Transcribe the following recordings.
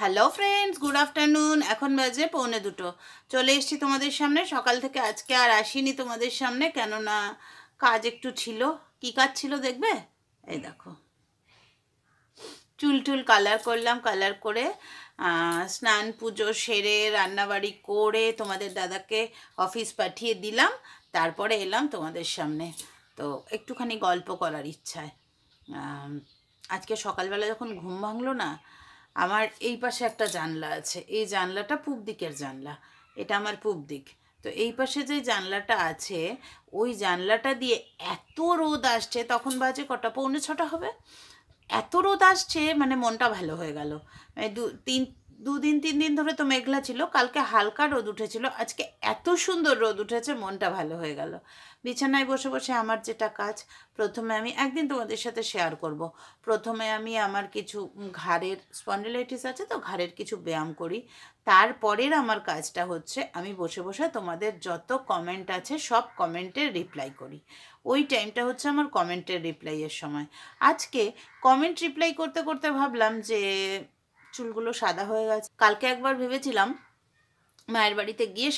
Hello friends good afternoon এখন বাজে পৌনে দুটো চলে এসছি তোমাদের সামনে সকাল থেকে আজকে আর আসিনি তোমাদের সামনে কেননা কাজ একটু ছিল কি কাজ ছিল দেখবে এই দেখো চুল টুল কালার করলাম কালার করে স্নান পুজো সেরে রান্নাবাড়ি করে তোমাদের দাদাকে অফিস পাঠিয়ে দিলাম তারপরে এলাম তোমাদের সামনে তো একটুখানি গল্প করার ইচ্ছায় আজকে সকালবেলা যখন ঘুম ভাঙলো না আমার এই পাশে একটা জানলা আছে এই জানলাটা পূব দিকের জানলা এটা আমার পূব দিক তো এই পাশে যে জানলাটা আছে ওই জানলাটা দিয়ে এত রোদ আসছে তখন বাজে কটা পৌনে ছটা হবে এত রোদ আসছে মানে মনটা ভালো হয়ে গেল মানে দু তিন দুদিন তিন দিন ধরে তো মেঘলা ছিল কালকে হালকা রোদ উঠেছিল আজকে এত সুন্দর রোদ উঠেছে মনটা ভালো হয়ে গেল বিছানায় বসে বসে আমার যেটা কাজ প্রথমে আমি একদিন তোমাদের সাথে শেয়ার করব। প্রথমে আমি আমার কিছু ঘাড়ের স্পন্ডিলাইটিস আছে তো ঘাড়ের কিছু ব্যায়াম করি তারপরের আমার কাজটা হচ্ছে আমি বসে বসে তোমাদের যত কমেন্ট আছে সব কমেন্টের রিপ্লাই করি ওই টাইমটা হচ্ছে আমার কমেন্টের রিপ্লাইয়ের সময় আজকে কমেন্ট রিপ্লাই করতে করতে ভাবলাম যে চুলগুলো সাদা হয়ে গেছে কালকে একবার ভেবেছিলাম মায়ের বাড়িতে গিয়ে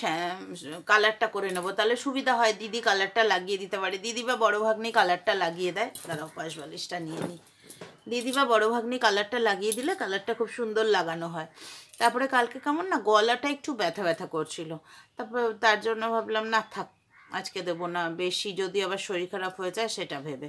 কালারটা করে নেবো তাহলে সুবিধা হয় দিদি কালারটা লাগিয়ে দিতে পারে দিদি বা বড়ো ভাগ্নি কালারটা লাগিয়ে দেয় দাঁড়াও পাশ বালিশটা নিয়ে নিই দিদি বা বড়ো ভাগ্নি কালারটা লাগিয়ে দিলে কালারটা খুব সুন্দর লাগানো হয় তারপরে কালকে কেমন না গলাটা একটু ব্যথা ব্যথা করছিল তারপর তার জন্য ভাবলাম না থাক আজকে দেবো না বেশি যদি আবার শরীর খারাপ হয়ে যায় সেটা ভেবে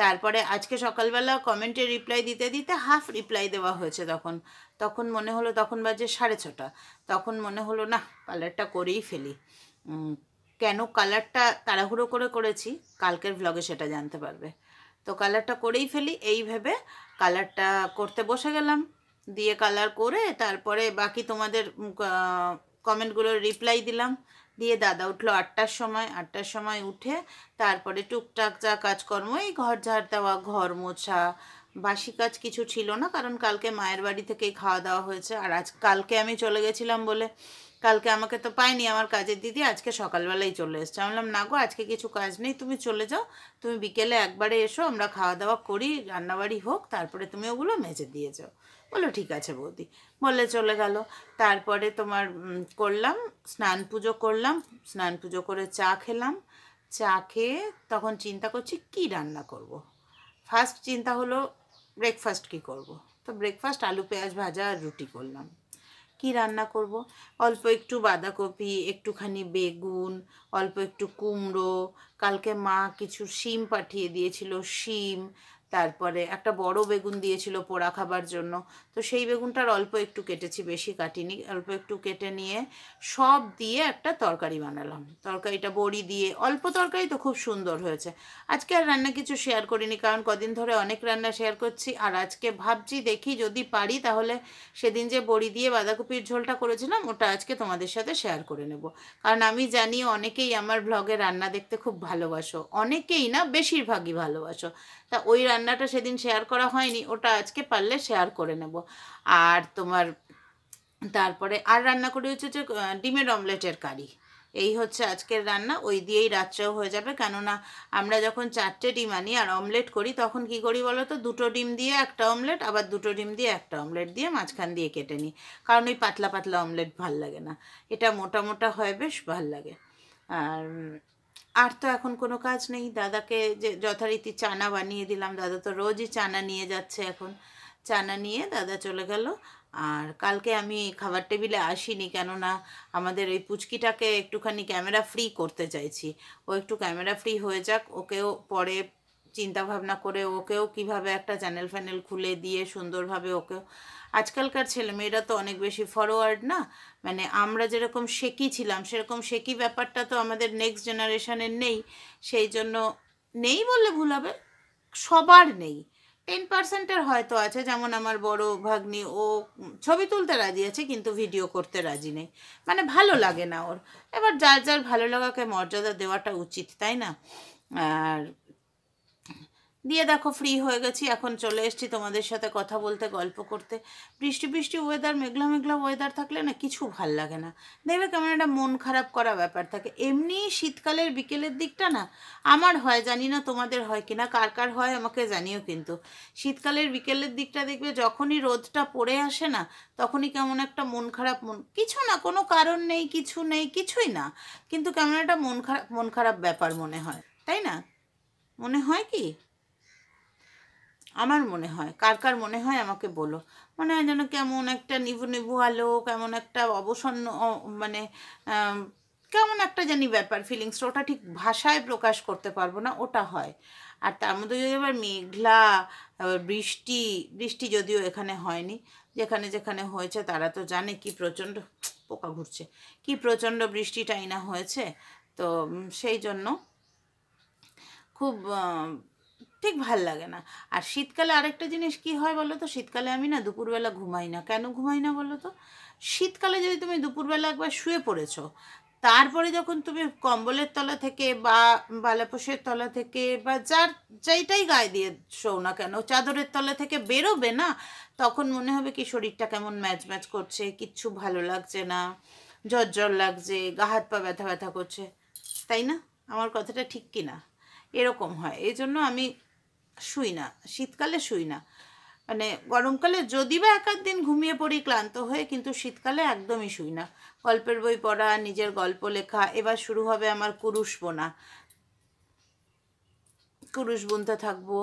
তারপরে আজকে সকালবেলা কমেন্টে রিপ্লাই দিতে দিতে হাফ রিপ্লাই দেওয়া হয়েছে তখন তখন মনে হলো তখন বাজে সাড়ে ছটা তখন মনে হলো না কালারটা করেই ফেলি কেন কালারটা তাড়াহুড়ো করে করেছি কালকের ভ্লগে সেটা জানতে পারবে তো কালারটা করেই ফেলি এই ভেবে কালারটা করতে বসে গেলাম দিয়ে কালার করে তারপরে বাকি তোমাদের কমেন্টগুলোর রিপ্লাই দিলাম দিয়ে দাদা উঠলো আটটার সময় আটটার সময় উঠে তারপরে টুকটাক যা কাজকর্ম এই ঘর ঝাড় দেওয়া ঘর মোছা বাসি কাজ কিছু ছিল না কারণ কালকে মায়ের বাড়ি থেকে খাওয়া দাওয়া হয়েছে আর আজ কালকে আমি চলে গেছিলাম বলে কালকে আমাকে তো পাইনি আমার কাজের দিদি আজকে সকালবেলাই চলে এসছে আমি বললাম না গো আজকে কিছু কাজ নেই তুমি চলে যাও তুমি বিকেলে একবারে এসো আমরা খাওয়া দাওয়া করি রান্নাবাড়ি হোক তারপরে তুমি ওগুলো মেজে দিয়ে যাও বললো ঠিক আছে বৌদি বলে চলে গেল তারপরে তোমার করলাম স্নান পুজো করলাম স্নান পুজো করে চা খেলাম চা খেয়ে তখন চিন্তা করছি কি রান্না করব। ফার্স্ট চিন্তা হলো ব্রেকফাস্ট কি করব। তো ব্রেকফাস্ট আলু পেঁয়াজ ভাজা আর রুটি করলাম কি রান্না করব। অল্প একটু বাঁধাকপি একটুখানি বেগুন অল্প একটু কুমড়ো কালকে মা কিছু শিম পাঠিয়ে দিয়েছিল শিম তারপরে একটা বড় বেগুন দিয়েছিল পোড়া খাবার জন্য তো সেই বেগুনটার অল্প একটু কেটেছি বেশি কাটিনি অল্প একটু কেটে নিয়ে সব দিয়ে একটা তরকারি বানালাম তরকারিটা বড়ি দিয়ে অল্প তরকারি তো খুব সুন্দর হয়েছে আজকে আর রান্না কিছু শেয়ার করিনি কারণ কদিন ধরে অনেক রান্না শেয়ার করছি আর আজকে ভাবছি দেখি যদি পারি তাহলে সেদিন যে বড়ি দিয়ে বাঁধাকপির ঝোলটা করেছিলাম ওটা আজকে তোমাদের সাথে শেয়ার করে নেব কারণ আমি জানি অনেকেই আমার ব্লগে রান্না দেখতে খুব ভালোবাসো অনেকেই না বেশিরভাগই ভালোবাসো তা ওই রান্না রান্নাটা সেদিন শেয়ার করা হয়নি ওটা আজকে পারলে শেয়ার করে নেব আর তোমার তারপরে আর রান্না করি হচ্ছে যে ডিমের অমলেটের কারি এই হচ্ছে আজকের রান্না ওই দিয়েই রাত্রেও হয়ে যাবে কেননা আমরা যখন চারটে ডিম আনি আর অমলেট করি তখন কি করি বলো তো দুটো ডিম দিয়ে একটা অমলেট আবার দুটো ডিম দিয়ে একটা অমলেট দিয়ে মাঝখান দিয়ে কেটে নিই কারণ ওই পাতলা পাতলা অমলেট ভাল লাগে না এটা মোটা মোটা হয় বেশ ভাল লাগে আর আর তো এখন কোনো কাজ নেই দাদাকে যে যথারীতি চানা বানিয়ে দিলাম দাদা তো রোজই চানা নিয়ে যাচ্ছে এখন চানা নিয়ে দাদা চলে গেল আর কালকে আমি খাবার টেবিলে আসিনি কেননা আমাদের ওই পুচকিটাকে একটুখানি ক্যামেরা ফ্রি করতে চাইছি ও একটু ক্যামেরা ফ্রি হয়ে যাক ওকেও পরে চিন্তা ভাবনা করে ওকেও কিভাবে একটা চ্যানেল ফ্যানেল খুলে দিয়ে সুন্দরভাবে ওকেও আজকালকার ছেলেমেয়েরা তো অনেক বেশি ফরওয়ার্ড না মানে আমরা যেরকম শেকি ছিলাম সেরকম শেকি ব্যাপারটা তো আমাদের নেক্সট জেনারেশনের নেই সেই জন্য নেই বললে ভুল হবে সবার নেই টেন পার্সেন্টের হয়তো আছে যেমন আমার বড় ভাগ্নি ও ছবি তুলতে রাজি আছে কিন্তু ভিডিও করতে রাজি নেই মানে ভালো লাগে না ওর এবার যার যার ভালো লাগাকে মর্যাদা দেওয়াটা উচিত তাই না আর দিয়ে দেখো ফ্রি হয়ে গেছি এখন চলে এসছি তোমাদের সাথে কথা বলতে গল্প করতে বৃষ্টি বৃষ্টি ওয়েদার মেঘলা মেঘলা ওয়েদার থাকলে না কিছু ভাল লাগে না দেখবে কেমন একটা মন খারাপ করা ব্যাপার থাকে এমনি শীতকালের বিকেলের দিকটা না আমার হয় জানি না তোমাদের হয় কিনা কার কার হয় আমাকে জানিও কিন্তু শীতকালের বিকেলের দিকটা দেখবে যখনই রোদটা পড়ে আসে না তখনই কেমন একটা মন খারাপ মন কিছু না কোনো কারণ নেই কিছু নেই কিছুই না কিন্তু কেমন একটা মন খারাপ মন খারাপ ব্যাপার মনে হয় তাই না মনে হয় কি আমার মনে হয় কার কার মনে হয় আমাকে বলো মনে হয় যেন কেমন একটা নিভু নিভু আলো কেমন একটা অবসন্ন মানে কেমন একটা জানি ব্যাপার ফিলিংসটা ওটা ঠিক ভাষায় প্রকাশ করতে পারবো না ওটা হয় আর তার মধ্যে যদি আবার মেঘলা বৃষ্টি বৃষ্টি যদিও এখানে হয়নি যেখানে যেখানে হয়েছে তারা তো জানে কি প্রচণ্ড পোকা ঘুরছে কি প্রচণ্ড বৃষ্টিটাই না হয়েছে তো সেই জন্য খুব ঠিক ভাল লাগে না আর শীতকালে আরেকটা জিনিস কি হয় বলো তো শীতকালে আমি না দুপুরবেলা ঘুমাই না কেন ঘুমাই না বলো তো শীতকালে যদি তুমি দুপুরবেলা একবার শুয়ে পড়েছো তারপরে যখন তুমি কম্বলের তলা থেকে বা বালাপোষের তলা থেকে বা যার যাইটাই গায়ে দিয়ে শোও না কেন চাদরের তলা থেকে বেরোবে না তখন মনে হবে কি শরীরটা কেমন ম্যাচ ম্যাচ করছে কিচ্ছু ভালো লাগছে না জ্বর লাগছে গা হাত পা ব্যথা ব্যথা করছে তাই না আমার কথাটা ঠিক কি না এরকম হয় এই জন্য আমি শুই না শীতকালে শুই না মানে গরমকালে যদি বা এক দিন ঘুমিয়ে পড়ি ক্লান্ত হয়ে কিন্তু শীতকালে একদমই শুই না গল্পের বই পড়া নিজের গল্প লেখা এবার শুরু হবে আমার কুরুষ বোনা কুরুষ বুনতে থাকবো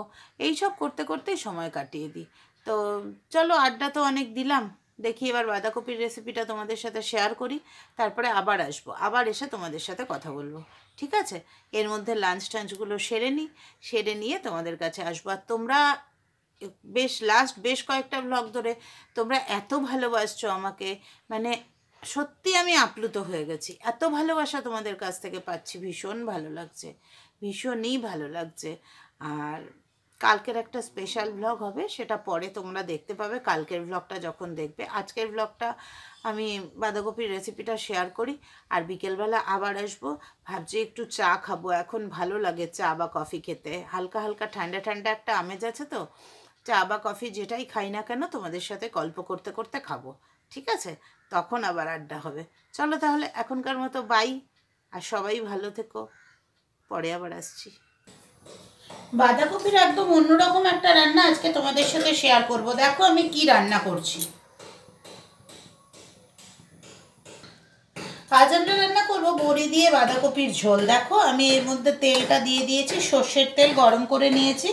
এইসব করতে করতেই সময় কাটিয়ে দিই তো চলো আড্ডা তো অনেক দিলাম দেখি এবার বাঁধাকপির রেসিপিটা তোমাদের সাথে শেয়ার করি তারপরে আবার আসবো আবার এসে তোমাদের সাথে কথা বলবো ঠিক আছে এর মধ্যে লাঞ্চ টাঞ্চগুলো সেরে নিই সেরে নিয়ে তোমাদের কাছে আসবো আর তোমরা বেশ লাস্ট বেশ কয়েকটা ব্লগ ধরে তোমরা এত ভালোবাসছো আমাকে মানে সত্যি আমি আপ্লুত হয়ে গেছি এত ভালোবাসা তোমাদের কাছ থেকে পাচ্ছি ভীষণ ভালো লাগছে ভীষণই ভালো লাগছে আর কালকের একটা স্পেশাল ব্লগ হবে সেটা পরে তোমরা দেখতে পাবে কালকের ব্লগটা যখন দেখবে আজকের ব্লগটা আমি বাঁধাকপির রেসিপিটা শেয়ার করি আর বিকেলবেলা আবার আসবো ভাবছি একটু চা খাবো এখন ভালো লাগে চা বা কফি খেতে হালকা হালকা ঠান্ডা ঠান্ডা একটা আমেজ আছে তো চা বা কফি যেটাই খাই না কেন তোমাদের সাথে গল্প করতে করতে খাবো ঠিক আছে তখন আবার আড্ডা হবে চলো তাহলে এখনকার মতো বাই আর সবাই ভালো থেকো পরে আবার আসছি বাঁধাকপির একদম অন্যরকম একটা রান্না আজকে তোমাদের সাথে শেয়ার করব দেখো আমি কি রান্না করছি আজ আমরা রান্না করবো বড়ি দিয়ে বাঁধাকপির ঝোল দেখো আমি এর মধ্যে তেলটা দিয়ে দিয়েছি সর্ষের তেল গরম করে নিয়েছি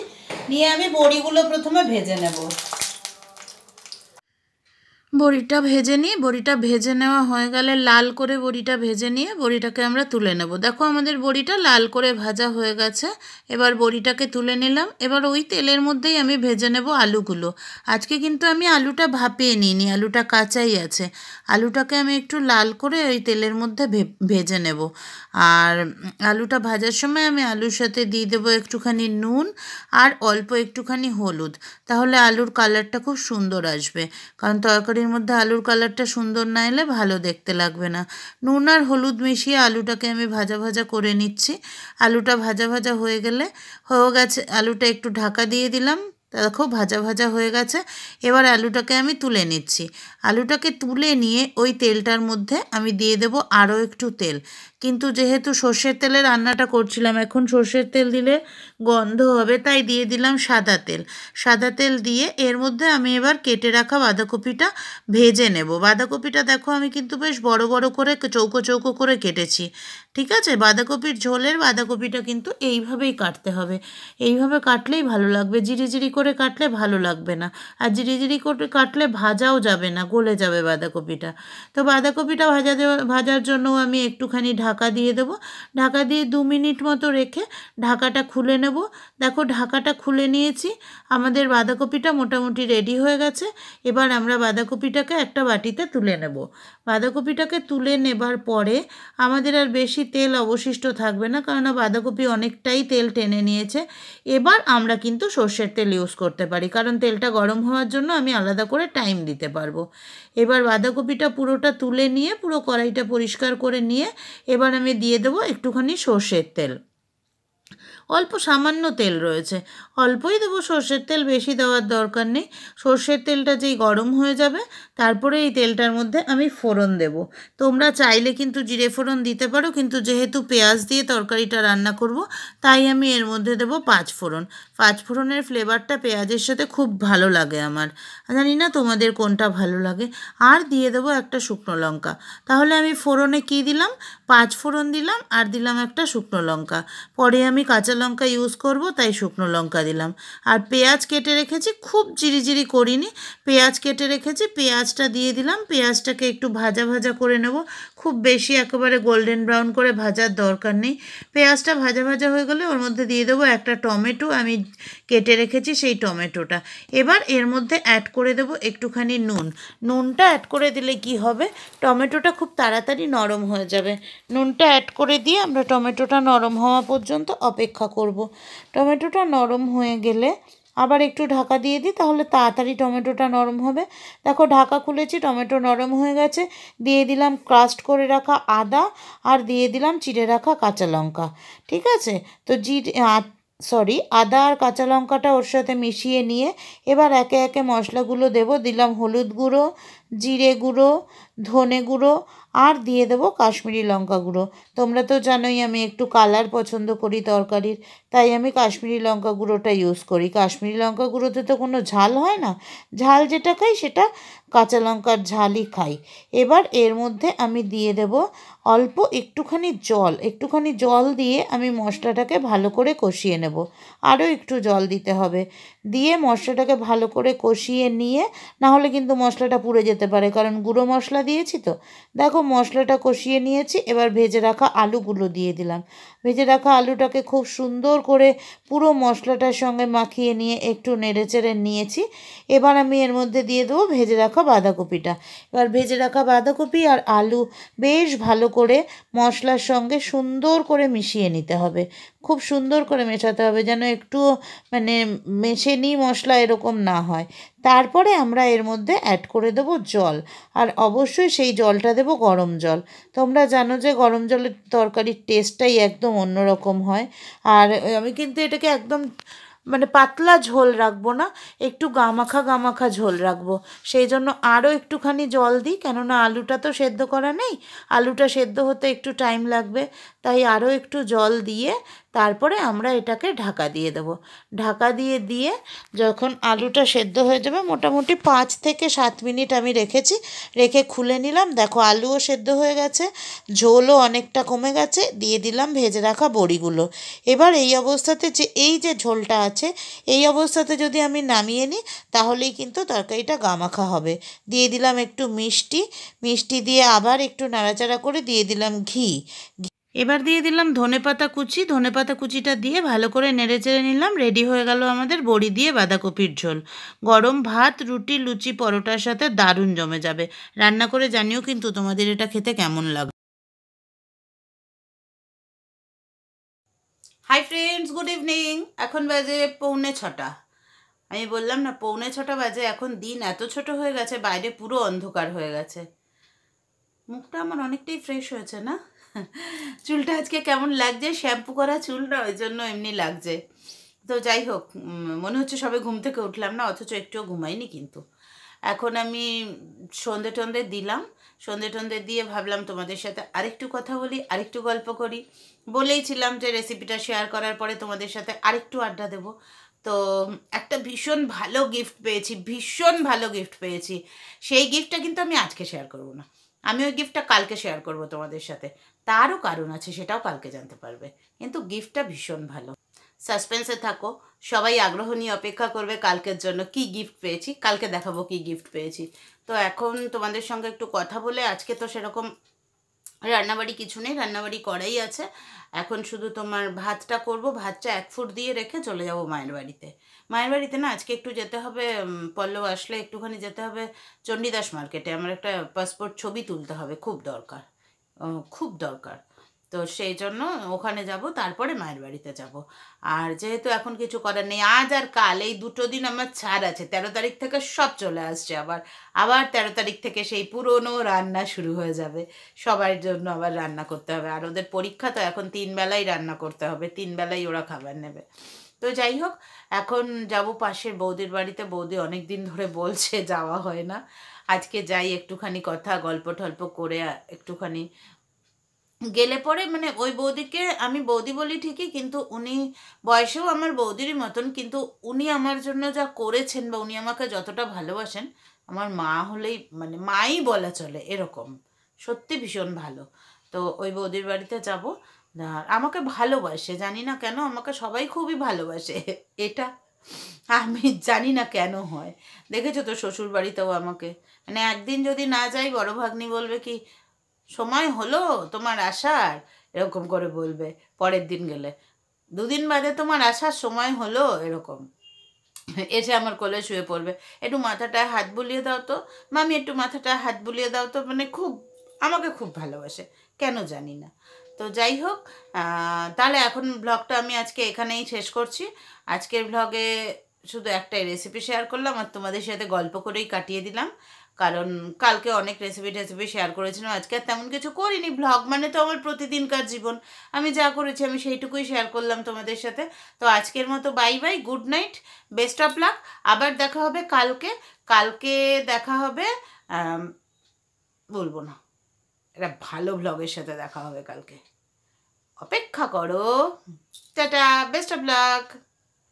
নিয়ে আমি বড়িগুলো প্রথমে ভেজে নেবো বড়িটা ভেজে নিই বড়িটা ভেজে নেওয়া হয়ে গেলে লাল করে বড়িটা ভেজে নিয়ে বড়িটাকে আমরা তুলে নেব দেখো আমাদের বড়িটা লাল করে ভাজা হয়ে গেছে এবার বড়িটাকে তুলে নিলাম এবার ওই তেলের মধ্যেই আমি ভেজে নেব আলুগুলো আজকে কিন্তু আমি আলুটা ভাপিয়ে নিইনি আলুটা কাঁচাই আছে আলুটাকে আমি একটু লাল করে ওই তেলের মধ্যে ভেজে নেব আর আলুটা ভাজার সময় আমি আলুর সাথে দিয়ে দেবো একটুখানি নুন আর অল্প একটুখানি হলুদ তাহলে আলুর কালারটা খুব সুন্দর আসবে কারণ তরকারির মধ্যে আলুর কালারটা সুন্দর না এলে ভালো দেখতে লাগবে না নুন আর হলুদ মিশিয়ে আলুটাকে আমি ভাজা ভাজা করে নিচ্ছি আলুটা ভাজা ভাজা হয়ে গেলে হয়ে গেছে আলুটা একটু ঢাকা দিয়ে দিলাম দেখো ভাজা ভাজা হয়ে গেছে এবার আলুটাকে আমি তুলে নিচ্ছি আলুটাকে তুলে নিয়ে ওই তেলটার মধ্যে আমি দিয়ে দেব আরও একটু তেল কিন্তু যেহেতু সর্ষের তেলে রান্নাটা করছিলাম এখন সর্ষের তেল দিলে গন্ধ হবে তাই দিয়ে দিলাম সাদা তেল সাদা তেল দিয়ে এর মধ্যে আমি এবার কেটে রাখা বাঁধাকপিটা ভেজে নেব বাঁধাকপিটা দেখো আমি কিন্তু বেশ বড় বড় করে চৌকো চৌকো করে কেটেছি ঠিক আছে বাঁধাকপির ঝোলের বাঁধাকপিটা কিন্তু এইভাবেই কাটতে হবে এইভাবে কাটলেই ভালো লাগবে জিরি জিরি করে কাটলে ভালো লাগবে না আর জিরি জিরি করে কাটলে ভাজাও যাবে না গলে যাবে বাঁধাকপিটা তো বাঁধাকপিটা ভাজা দেওয়া ভাজার জন্য আমি একটুখানি ঢাকা দিয়ে দেব ঢাকা দিয়ে দু মিনিট মতো রেখে ঢাকাটা খুলে নেব দেখো ঢাকাটা খুলে নিয়েছি আমাদের বাঁধাকপিটা মোটামুটি রেডি হয়ে গেছে এবার আমরা বাঁধাকপিটাকে একটা বাটিতে তুলে নেব বাঁধাকপিটাকে তুলে নেবার পরে আমাদের আর বেশি তেল অবশিষ্ট থাকবে না কারণ বাঁধাকপি অনেকটাই তেল টেনে নিয়েছে এবার আমরা কিন্তু সর্ষের তেল ইউজ করতে পারি কারণ তেলটা গরম হওয়ার জন্য আমি আলাদা করে টাইম দিতে পারবো এবার বাঁধাকপিটা পুরোটা তুলে নিয়ে পুরো কড়াইটা পরিষ্কার করে নিয়ে এবার আমি দিয়ে দেবো একটুখানি সর্ষের তেল অল্প সামান্য তেল রয়েছে অল্পই দেবো সর্ষের তেল বেশি দেওয়ার দরকার নেই সর্ষের তেলটা যেই গরম হয়ে যাবে তারপরে এই তেলটার মধ্যে আমি ফোড়ন দেব তোমরা চাইলে কিন্তু জিরে ফোড়ন দিতে পারো কিন্তু যেহেতু পেঁয়াজ দিয়ে তরকারিটা রান্না করব তাই আমি এর মধ্যে দেবো পাঁচ ফোড়ন পাঁচফোড়নের ফ্লেভারটা পেঁয়াজের সাথে খুব ভালো লাগে আমার জানি না তোমাদের কোনটা ভালো লাগে আর দিয়ে দেবো একটা শুকনো লঙ্কা তাহলে আমি ফোড়নে কি দিলাম পাঁচ ফোড়ন দিলাম আর দিলাম একটা শুকনো লঙ্কা পরে আমি কাঁচা লঙ্কা ইউজ করব তাই শুকনো লঙ্কা দিলাম আর পেঁয়াজ কেটে রেখেছি খুব জিরিজিরি করিনি পেঁয়াজ কেটে রেখেছি পেঁয়াজটা দিয়ে দিলাম পেঁয়াজটাকে একটু ভাজা ভাজা করে নেব খুব বেশি একেবারে গোল্ডেন ব্রাউন করে ভাজার দরকার নেই পেঁয়াজটা ভাজা ভাজা হয়ে গেলে ওর মধ্যে দিয়ে দেবো একটা টমেটো আমি কেটে রেখেছি সেই টমেটোটা এবার এর মধ্যে অ্যাড করে দেব একটুখানি নুন নুনটা অ্যাড করে দিলে কি হবে টমেটোটা খুব তাড়াতাড়ি নরম হয়ে যাবে নুনটা অ্যাড করে দিয়ে আমরা টমেটোটা নরম হওয়া পর্যন্ত অপেক্ষা করব। টমেটোটা নরম হয়ে গেলে আবার একটু ঢাকা দিয়ে দিই তাহলে তাড়াতাড়ি টমেটোটা নরম হবে দেখো ঢাকা খুলেছি টমেটো নরম হয়ে গেছে দিয়ে দিলাম ক্রাস্ট করে রাখা আদা আর দিয়ে দিলাম চিড়ে রাখা কাঁচা লঙ্কা ঠিক আছে তো জিরে সরি আদা আর কাঁচা লঙ্কাটা ওর সাথে মিশিয়ে নিয়ে এবার একে একে মশলাগুলো দেব দিলাম হলুদ গুঁড়ো জিরে গুঁড়ো ধনে গুঁড়ো আর দিয়ে দেবো কাশ্মীরি লঙ্কা গুঁড়ো তোমরা তো জানোই আমি একটু কালার পছন্দ করি তরকারির তাই আমি কাশ্মীরি লঙ্কা গুঁড়োটা ইউজ করি কাশ্মীরি লঙ্কা গুঁড়োতে তো কোনো ঝাল হয় না ঝাল যেটা খাই সেটা কাঁচা লঙ্কার ঝালই খাই এবার এর মধ্যে আমি দিয়ে দেব অল্প একটুখানি জল একটুখানি জল দিয়ে আমি মশলাটাকে ভালো করে কষিয়ে নেব আরও একটু জল দিতে হবে দিয়ে মশলাটাকে ভালো করে কষিয়ে নিয়ে নাহলে কিন্তু মশলাটা পুড়ে যেতে যেতে পারে কারণ গুঁড়ো মশলা দিয়েছি তো দেখো মশলাটা কষিয়ে নিয়েছি এবার ভেজে রাখা আলুগুলো দিয়ে দিলাম ভেজে রাখা আলুটাকে খুব সুন্দর করে পুরো মশলাটার সঙ্গে মাখিয়ে নিয়ে একটু নেড়েচেড়ে নিয়েছি এবার আমি এর মধ্যে দিয়ে দেবো ভেজে রাখা বাঁধাকপিটা এবার ভেজে রাখা বাঁধাকপি আর আলু বেশ ভালো করে মশলার সঙ্গে সুন্দর করে মিশিয়ে নিতে হবে খুব সুন্দর করে মেশাতে হবে যেন একটু মানে মেশে নি মশলা এরকম না হয় তারপরে আমরা এর মধ্যে অ্যাড করে দেব জল আর অবশ্যই সেই জলটা দেব গরম জল তোমরা জানো যে গরম জলের তরকারির টেস্টটাই একদম অন্যরকম হয় আর আমি কিন্তু এটাকে একদম মানে পাতলা ঝোল রাখবো না একটু গামাখা গামাখা ঝোল রাখবো সেই জন্য আরও একটুখানি জল দিই কেননা আলুটা তো সেদ্ধ করা নেই আলুটা সেদ্ধ হতে একটু টাইম লাগবে তাই আরও একটু জল দিয়ে তারপরে আমরা এটাকে ঢাকা দিয়ে দেব ঢাকা দিয়ে দিয়ে যখন আলুটা সেদ্ধ হয়ে যাবে মোটামুটি পাঁচ থেকে সাত মিনিট আমি রেখেছি রেখে খুলে নিলাম দেখো আলুও সেদ্ধ হয়ে গেছে ঝোলও অনেকটা কমে গেছে দিয়ে দিলাম ভেজে রাখা বড়িগুলো এবার এই অবস্থাতে যে এই যে ঝোলটা আছে এই অবস্থাতে যদি আমি নামিয়ে নিই তাহলেই কিন্তু তরকারিটা গামাখা হবে দিয়ে দিলাম একটু মিষ্টি মিষ্টি দিয়ে আবার একটু নাড়াচাড়া করে দিয়ে দিলাম ঘি এবার দিয়ে দিলাম ধনে পাতা কুচি ধনে পাতা কুচিটা দিয়ে ভালো করে নেড়ে চেড়ে নিলাম রেডি হয়ে গেল আমাদের বড়ি দিয়ে বাঁধাকপির ঝোল গরম ভাত রুটি লুচি পরোটার সাথে দারুণ জমে যাবে রান্না করে জানিও কিন্তু তোমাদের এটা খেতে কেমন লাগবে হাই ফ্রেন্ডস গুড ইভিনিং এখন বাজে পৌনে ছটা আমি বললাম না পৌনে ছটা বাজে এখন দিন এত ছোট হয়ে গেছে বাইরে পুরো অন্ধকার হয়ে গেছে মুখটা আমার অনেকটাই ফ্রেশ হয়েছে না চুলটা আজকে কেমন লাগছে শ্যাম্পু করা চুল না ওই জন্য এমনি লাগছে তো যাই হোক মনে হচ্ছে সবে ঘুম থেকে উঠলাম না অথচ একটুও ঘুমাইনি কিন্তু এখন আমি সন্ধে টন্ধে দিলাম সন্ধে টন্ধে দিয়ে ভাবলাম তোমাদের সাথে আরেকটু কথা বলি আরেকটু গল্প করি বলেইছিলাম যে রেসিপিটা শেয়ার করার পরে তোমাদের সাথে আরেকটু আড্ডা দেব তো একটা ভীষণ ভালো গিফট পেয়েছি ভীষণ ভালো গিফট পেয়েছি সেই গিফটটা কিন্তু আমি আজকে শেয়ার করব না আমি ওই গিফটটা কালকে শেয়ার করব তোমাদের সাথে তারও কারণ আছে সেটাও কালকে জানতে পারবে কিন্তু গিফটটা ভীষণ ভালো সাসপেন্সে থাকো সবাই আগ্রহ নিয়ে অপেক্ষা করবে কালকের জন্য কি গিফট পেয়েছি কালকে দেখাবো কি গিফট পেয়েছি তো এখন তোমাদের সঙ্গে একটু কথা বলে আজকে তো সেরকম রান্নাবাড়ি কিছু নেই রান্নাবাড়ি করাই আছে এখন শুধু তোমার ভাতটা করব ভাতটা এক ফুট দিয়ে রেখে চলে যাব মায়ের বাড়িতে মায়ের বাড়িতে না আজকে একটু যেতে হবে পল্লব আসলে একটুখানি যেতে হবে চণ্ডীদাস মার্কেটে আমার একটা পাসপোর্ট ছবি তুলতে হবে খুব দরকার খুব দরকার তো সেই জন্য ওখানে যাব তারপরে মায়ের বাড়িতে যাব আর যেহেতু এখন কিছু করার নেই আজ আর কাল এই দুটো দিন আমার ছাড় আছে তেরো তারিখ থেকে সব চলে আসছে আবার আবার তেরো তারিখ থেকে সেই পুরনো রান্না শুরু হয়ে যাবে সবার জন্য আবার রান্না করতে হবে আর ওদের পরীক্ষা তো এখন তিন বেলাই রান্না করতে হবে তিন বেলাই ওরা খাবার নেবে তো যাই হোক এখন যাব পাশের বৌদির বাড়িতে বৌদি অনেক দিন ধরে বলছে যাওয়া হয় না আজকে যাই একটুখানি কথা গল্প টল্প করে একটুখানি গেলে পরে মানে ওই বৌদিকে আমি বৌদি বলি ঠিকই কিন্তু উনি বয়সেও আমার বৌদিরই মতন কিন্তু উনি আমার জন্য যা করেছেন বা উনি আমাকে যতটা ভালোবাসেন আমার মা হলেই মানে মাই বলা চলে এরকম সত্যি ভীষণ ভালো তো ওই বৌদির বাড়িতে যাবো আমাকে ভালোবাসে জানি না কেন আমাকে সবাই খুবই ভালোবাসে এটা আমি জানি না কেন হয় দেখেছো তো শ্বশুর বাড়িতেও আমাকে মানে একদিন যদি না যাই বড় ভাগ্নি বলবে কি সময় হলো তোমার আসার এরকম করে বলবে পরের দিন গেলে দুদিন বাদে তোমার আসার সময় হলো এরকম এসে আমার কোলে শুয়ে পড়বে একটু মাথাটায় হাত বুলিয়ে দাও তো মামি একটু মাথাটায় হাত বুলিয়ে দাও তো মানে খুব আমাকে খুব ভালোবাসে কেন জানি না তো যাই হোক তাহলে এখন ব্লগটা আমি আজকে এখানেই শেষ করছি আজকের ভ্লগে শুধু একটাই রেসিপি শেয়ার করলাম আর তোমাদের সাথে গল্প করেই কাটিয়ে দিলাম কারণ কালকে অনেক রেসিপি টেসিপি শেয়ার করেছিলাম আজকে আর তেমন কিছু করিনি ব্লগ মানে তো আমার প্রতিদিনকার জীবন আমি যা করেছি আমি সেইটুকুই শেয়ার করলাম তোমাদের সাথে তো আজকের মতো bye bye good night best of luck আবার দেখা হবে কালকে কালকে দেখা হবে বলবো না এটা ভালো ব্লগের সাথে দেখা হবে কালকে অপেক্ষা করো টাটা বেস্ট অফ লাক